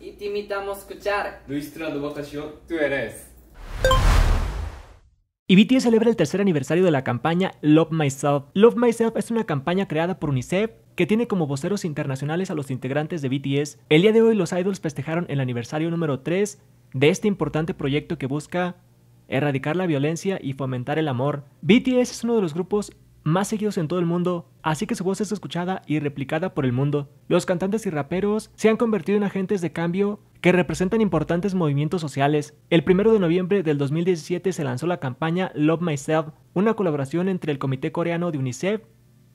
y te invitamos escuchar. BTS celebra el tercer aniversario de la campaña Love Myself. Love Myself es una campaña creada por UNICEF que tiene como voceros internacionales a los integrantes de BTS. El día de hoy los idols festejaron el aniversario número 3 de este importante proyecto que busca erradicar la violencia y fomentar el amor. BTS es uno de los grupos más seguidos en todo el mundo, así que su voz es escuchada y replicada por el mundo. Los cantantes y raperos se han convertido en agentes de cambio que representan importantes movimientos sociales. El 1 de noviembre del 2017 se lanzó la campaña Love Myself, una colaboración entre el Comité Coreano de UNICEF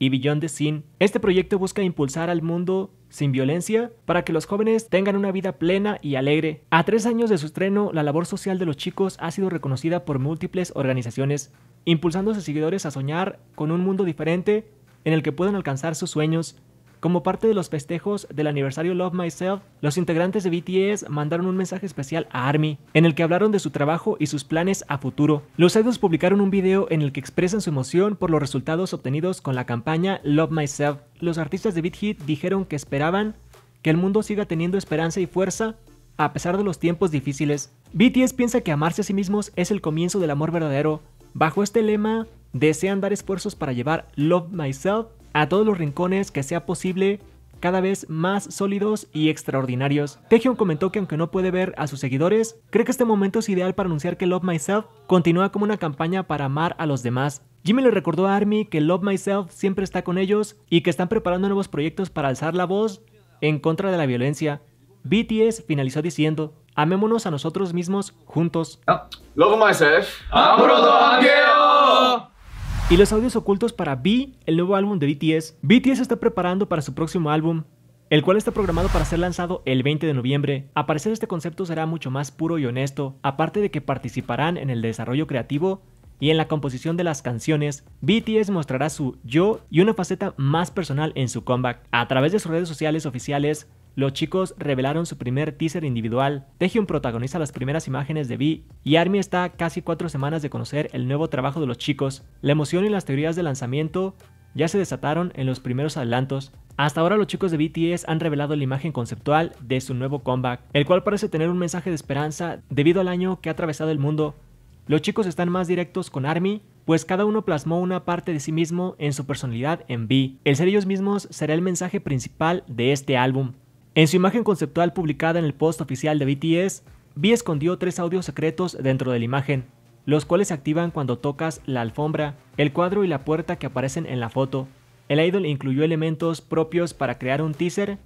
y Beyond de Sin. Este proyecto busca impulsar al mundo sin violencia, para que los jóvenes tengan una vida plena y alegre. A tres años de su estreno, la labor social de los chicos ha sido reconocida por múltiples organizaciones, impulsando a sus seguidores a soñar con un mundo diferente en el que puedan alcanzar sus sueños. Como parte de los festejos del aniversario Love Myself, los integrantes de BTS mandaron un mensaje especial a ARMY, en el que hablaron de su trabajo y sus planes a futuro. Los idols publicaron un video en el que expresan su emoción por los resultados obtenidos con la campaña Love Myself. Los artistas de Beat Hit dijeron que esperaban que el mundo siga teniendo esperanza y fuerza a pesar de los tiempos difíciles. BTS piensa que amarse a sí mismos es el comienzo del amor verdadero. Bajo este lema, desean dar esfuerzos para llevar Love Myself a todos los rincones que sea posible cada vez más sólidos y extraordinarios. Taehyung comentó que aunque no puede ver a sus seguidores, cree que este momento es ideal para anunciar que Love Myself continúa como una campaña para amar a los demás. Jimmy le recordó a Army que Love Myself siempre está con ellos y que están preparando nuevos proyectos para alzar la voz en contra de la violencia. BTS finalizó diciendo, amémonos a nosotros mismos juntos. Ah, Love myself y los audios ocultos para B, el nuevo álbum de BTS. BTS está preparando para su próximo álbum, el cual está programado para ser lanzado el 20 de noviembre. Aparecer este concepto será mucho más puro y honesto, aparte de que participarán en el desarrollo creativo y en la composición de las canciones, BTS mostrará su yo y una faceta más personal en su comeback. A través de sus redes sociales oficiales, los chicos revelaron su primer teaser individual. Taehyung protagoniza las primeras imágenes de V y ARMY está casi cuatro semanas de conocer el nuevo trabajo de los chicos. La emoción y las teorías de lanzamiento ya se desataron en los primeros adelantos. Hasta ahora los chicos de BTS han revelado la imagen conceptual de su nuevo comeback, el cual parece tener un mensaje de esperanza debido al año que ha atravesado el mundo. Los chicos están más directos con ARMY, pues cada uno plasmó una parte de sí mismo en su personalidad en V. El ser ellos mismos será el mensaje principal de este álbum. En su imagen conceptual publicada en el post oficial de BTS, V escondió tres audios secretos dentro de la imagen, los cuales se activan cuando tocas la alfombra, el cuadro y la puerta que aparecen en la foto. El idol incluyó elementos propios para crear un teaser,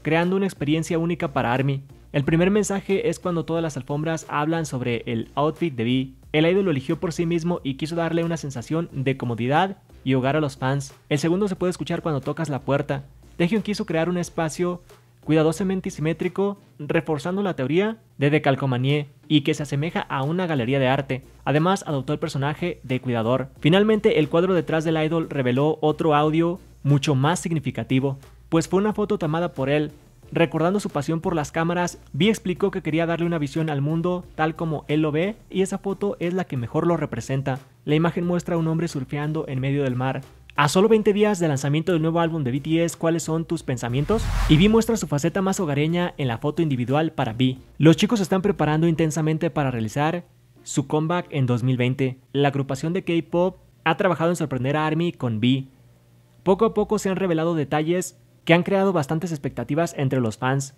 creando una experiencia única para ARMY. El primer mensaje es cuando todas las alfombras hablan sobre el outfit de V. El idol lo eligió por sí mismo y quiso darle una sensación de comodidad y hogar a los fans. El segundo se puede escuchar cuando tocas la puerta. Taehyung quiso crear un espacio cuidadosamente simétrico, reforzando la teoría de Decalcomanie y que se asemeja a una galería de arte. Además, adoptó el personaje de cuidador. Finalmente, el cuadro detrás del idol reveló otro audio mucho más significativo, pues fue una foto tomada por él. Recordando su pasión por las cámaras, Vi explicó que quería darle una visión al mundo tal como él lo ve y esa foto es la que mejor lo representa. La imagen muestra a un hombre surfeando en medio del mar, a solo 20 días del lanzamiento del nuevo álbum de BTS, ¿cuáles son tus pensamientos? Y Vi muestra su faceta más hogareña en la foto individual para B. Los chicos se están preparando intensamente para realizar su comeback en 2020. La agrupación de K-pop ha trabajado en sorprender a ARMY con B. Poco a poco se han revelado detalles que han creado bastantes expectativas entre los fans,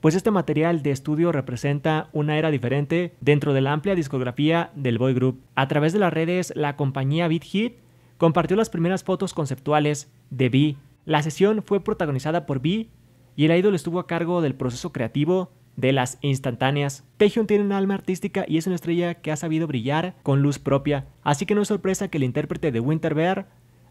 pues este material de estudio representa una era diferente dentro de la amplia discografía del boy group. A través de las redes, la compañía Beat Hit compartió las primeras fotos conceptuales de Vi. La sesión fue protagonizada por Vi y el idol estuvo a cargo del proceso creativo de las instantáneas. Tejun tiene un alma artística y es una estrella que ha sabido brillar con luz propia, así que no es sorpresa que el intérprete de Winter Bear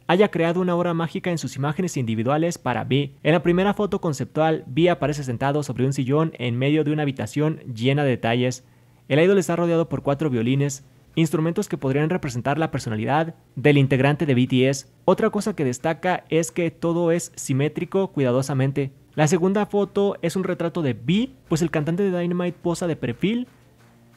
haya creado una obra mágica en sus imágenes individuales para Vi. En la primera foto conceptual, Vi aparece sentado sobre un sillón en medio de una habitación llena de detalles. El idol está rodeado por cuatro violines instrumentos que podrían representar la personalidad del integrante de BTS. Otra cosa que destaca es que todo es simétrico cuidadosamente. La segunda foto es un retrato de B, pues el cantante de Dynamite posa de perfil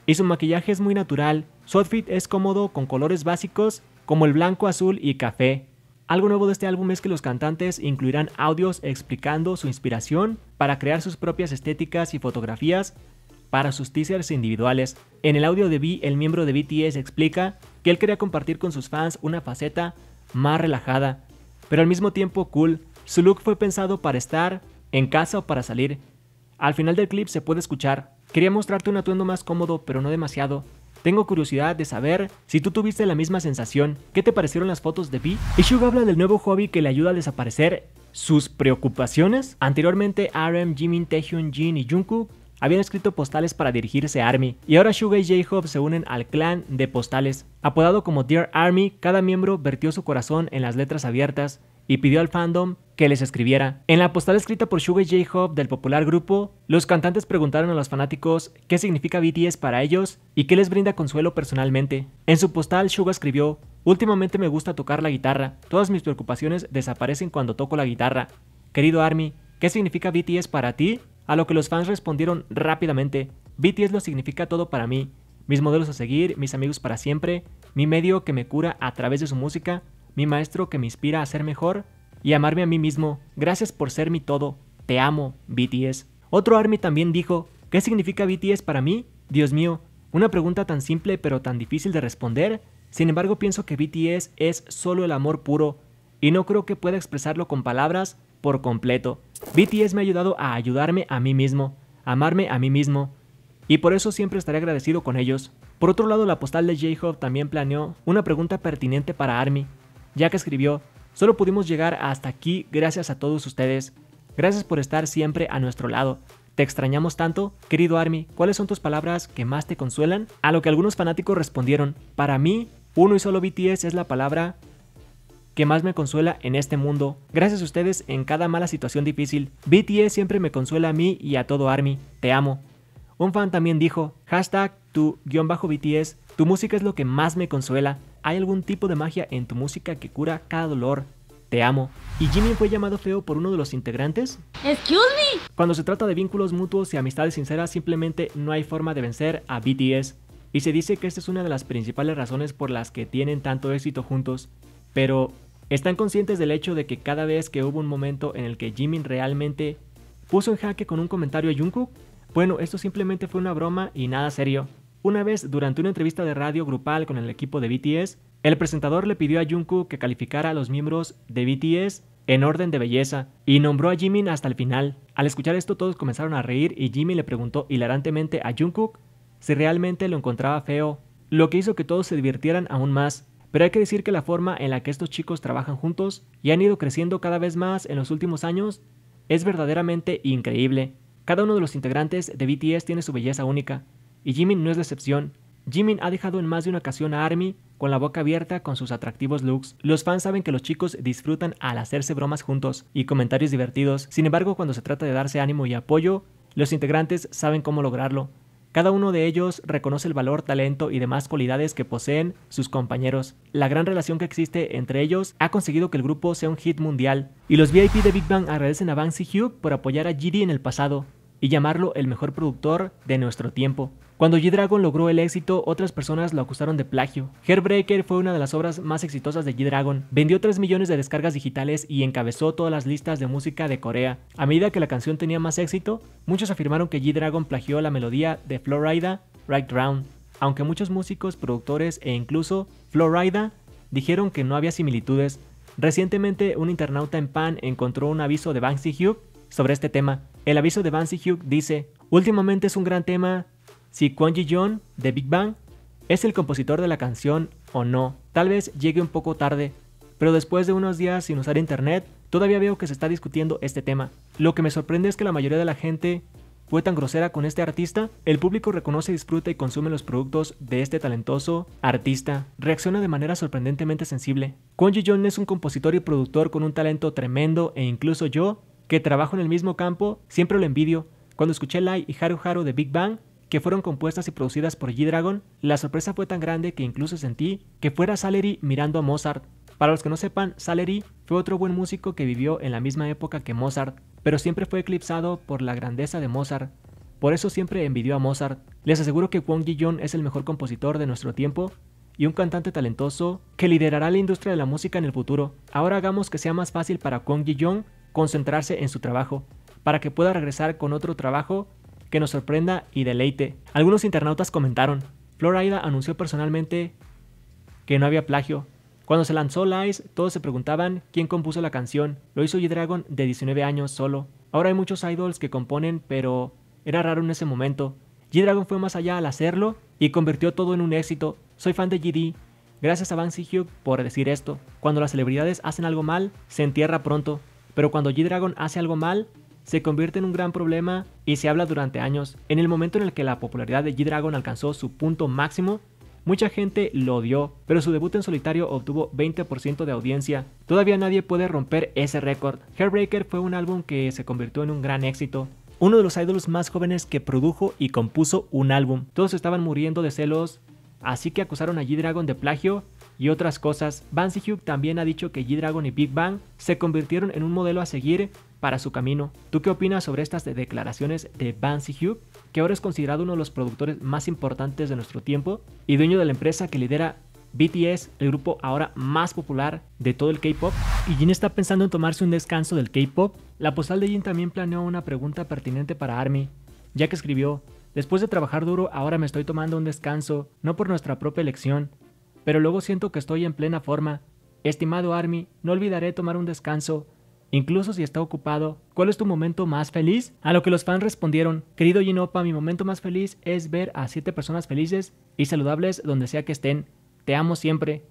y su maquillaje es muy natural. Su outfit es cómodo con colores básicos como el blanco, azul y café. Algo nuevo de este álbum es que los cantantes incluirán audios explicando su inspiración para crear sus propias estéticas y fotografías para sus teasers individuales. En el audio de V, el miembro de BTS explica que él quería compartir con sus fans una faceta más relajada, pero al mismo tiempo cool. Su look fue pensado para estar en casa o para salir. Al final del clip se puede escuchar. Quería mostrarte un atuendo más cómodo, pero no demasiado. Tengo curiosidad de saber si tú tuviste la misma sensación. ¿Qué te parecieron las fotos de Y Ishug habla del nuevo hobby que le ayuda a desaparecer sus preocupaciones. Anteriormente, RM, Jimin, Taehyung, Jin y Jungkook habían escrito postales para dirigirse a Army, y ahora Suga y J-Hope se unen al clan de postales. Apodado como Dear Army, cada miembro vertió su corazón en las letras abiertas y pidió al fandom que les escribiera. En la postal escrita por Suga y J-Hope del popular grupo, los cantantes preguntaron a los fanáticos qué significa BTS para ellos y qué les brinda consuelo personalmente. En su postal, Suga escribió, Últimamente me gusta tocar la guitarra, todas mis preocupaciones desaparecen cuando toco la guitarra. Querido Army, ¿qué significa BTS para ti a lo que los fans respondieron rápidamente, BTS lo significa todo para mí, mis modelos a seguir, mis amigos para siempre, mi medio que me cura a través de su música, mi maestro que me inspira a ser mejor y amarme a mí mismo, gracias por ser mi todo, te amo, BTS. Otro ARMY también dijo, ¿qué significa BTS para mí? Dios mío, una pregunta tan simple pero tan difícil de responder, sin embargo pienso que BTS es solo el amor puro, y no creo que pueda expresarlo con palabras, por completo. BTS me ha ayudado a ayudarme a mí mismo, amarme a mí mismo, y por eso siempre estaré agradecido con ellos. Por otro lado, la postal de j también planeó una pregunta pertinente para Army, ya que escribió, solo pudimos llegar hasta aquí gracias a todos ustedes, gracias por estar siempre a nuestro lado. Te extrañamos tanto, querido Army, ¿cuáles son tus palabras que más te consuelan? A lo que algunos fanáticos respondieron, para mí, uno y solo BTS es la palabra que más me consuela en este mundo. Gracias a ustedes en cada mala situación difícil. BTS e siempre me consuela a mí y a todo ARMY. Te amo. Un fan también dijo, hashtag tu-BTS, tu música es lo que más me consuela. Hay algún tipo de magia en tu música que cura cada dolor. Te amo. ¿Y Jimmy fue llamado feo por uno de los integrantes? Excuse me. Cuando se trata de vínculos mutuos y amistades sinceras, simplemente no hay forma de vencer a BTS. Y se dice que esta es una de las principales razones por las que tienen tanto éxito juntos. Pero, están conscientes del hecho de que cada vez que hubo un momento en el que Jimin realmente puso en jaque con un comentario a Jungkook, bueno, esto simplemente fue una broma y nada serio. Una vez, durante una entrevista de radio grupal con el equipo de BTS, el presentador le pidió a Jungkook que calificara a los miembros de BTS en orden de belleza y nombró a Jimin hasta el final. Al escuchar esto todos comenzaron a reír y Jimin le preguntó hilarantemente a Jungkook si realmente lo encontraba feo, lo que hizo que todos se divirtieran aún más. Pero hay que decir que la forma en la que estos chicos trabajan juntos y han ido creciendo cada vez más en los últimos años es verdaderamente increíble. Cada uno de los integrantes de BTS tiene su belleza única, y Jimin no es la excepción. Jimin ha dejado en más de una ocasión a Army con la boca abierta con sus atractivos looks. Los fans saben que los chicos disfrutan al hacerse bromas juntos y comentarios divertidos, sin embargo cuando se trata de darse ánimo y apoyo, los integrantes saben cómo lograrlo. Cada uno de ellos reconoce el valor, talento y demás cualidades que poseen sus compañeros. La gran relación que existe entre ellos ha conseguido que el grupo sea un hit mundial. Y los VIP de Big Bang agradecen a Banksy Hugh por apoyar a GD en el pasado y llamarlo el mejor productor de nuestro tiempo. Cuando G-Dragon logró el éxito, otras personas lo acusaron de plagio. Hairbreaker fue una de las obras más exitosas de G-Dragon. Vendió 3 millones de descargas digitales y encabezó todas las listas de música de Corea. A medida que la canción tenía más éxito, muchos afirmaron que G-Dragon plagió la melodía de Florida Right Round, aunque muchos músicos, productores e incluso Florida dijeron que no había similitudes. Recientemente, un internauta en Pan encontró un aviso de Banksy Hugh sobre este tema. El aviso de Banksy Hugh dice, Últimamente es un gran tema si Kwon Ji de Big Bang es el compositor de la canción o no. Tal vez llegue un poco tarde, pero después de unos días sin usar internet, todavía veo que se está discutiendo este tema. Lo que me sorprende es que la mayoría de la gente fue tan grosera con este artista, el público reconoce, disfruta y consume los productos de este talentoso artista. Reacciona de manera sorprendentemente sensible. Kwon Ji es un compositor y productor con un talento tremendo e incluso yo, que trabajo en el mismo campo, siempre lo envidio. Cuando escuché Lai y Haru Haru de Big Bang, que fueron compuestas y producidas por G-Dragon, la sorpresa fue tan grande que incluso sentí que fuera Salery mirando a Mozart. Para los que no sepan, Salery fue otro buen músico que vivió en la misma época que Mozart, pero siempre fue eclipsado por la grandeza de Mozart. Por eso siempre envidió a Mozart. Les aseguro que Kwon ji es el mejor compositor de nuestro tiempo y un cantante talentoso que liderará la industria de la música en el futuro. Ahora hagamos que sea más fácil para Kwon ji concentrarse en su trabajo, para que pueda regresar con otro trabajo que nos sorprenda y deleite. Algunos internautas comentaron, ...Florida anunció personalmente que no había plagio. Cuando se lanzó Lies, todos se preguntaban quién compuso la canción. Lo hizo G-Dragon de 19 años solo. Ahora hay muchos idols que componen, pero era raro en ese momento. G-Dragon fue más allá al hacerlo y convirtió todo en un éxito. Soy fan de GD. Gracias a Banksy Hugh por decir esto. Cuando las celebridades hacen algo mal, se entierra pronto. Pero cuando G-Dragon hace algo mal, se convierte en un gran problema y se habla durante años. En el momento en el que la popularidad de G-Dragon alcanzó su punto máximo, mucha gente lo odió, pero su debut en solitario obtuvo 20% de audiencia. Todavía nadie puede romper ese récord. Hairbreaker fue un álbum que se convirtió en un gran éxito. Uno de los ídolos más jóvenes que produjo y compuso un álbum. Todos estaban muriendo de celos, así que acusaron a G-Dragon de plagio y otras cosas, Bansihub Hugh también ha dicho que G-Dragon y Big Bang se convirtieron en un modelo a seguir para su camino. ¿Tú qué opinas sobre estas declaraciones de Si Hugh, que ahora es considerado uno de los productores más importantes de nuestro tiempo y dueño de la empresa que lidera BTS, el grupo ahora más popular de todo el K-pop. Y Jin está pensando en tomarse un descanso del K-pop. La postal de Jin también planeó una pregunta pertinente para Army, ya que escribió, después de trabajar duro ahora me estoy tomando un descanso, no por nuestra propia elección, pero luego siento que estoy en plena forma. Estimado Army, no olvidaré tomar un descanso, Incluso si está ocupado, ¿cuál es tu momento más feliz? A lo que los fans respondieron, querido Ginopa, mi momento más feliz es ver a siete personas felices y saludables donde sea que estén. Te amo siempre.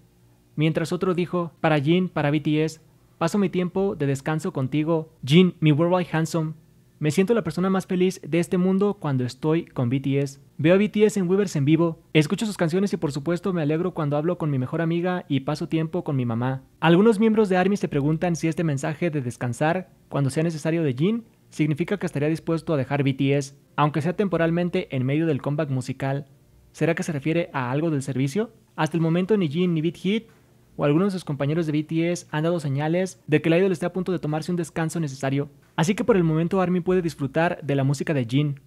Mientras otro dijo, para Jin, para BTS, paso mi tiempo de descanso contigo. Jin, mi worldwide handsome, me siento la persona más feliz de este mundo cuando estoy con BTS. Veo a BTS en Weavers en vivo, escucho sus canciones y por supuesto me alegro cuando hablo con mi mejor amiga y paso tiempo con mi mamá. Algunos miembros de ARMY se preguntan si este mensaje de descansar cuando sea necesario de Jin significa que estaría dispuesto a dejar BTS, aunque sea temporalmente en medio del comeback musical. ¿Será que se refiere a algo del servicio? Hasta el momento ni Jin ni BitHit o algunos de sus compañeros de BTS han dado señales de que el idol está a punto de tomarse un descanso necesario. Así que por el momento ARMY puede disfrutar de la música de Jin,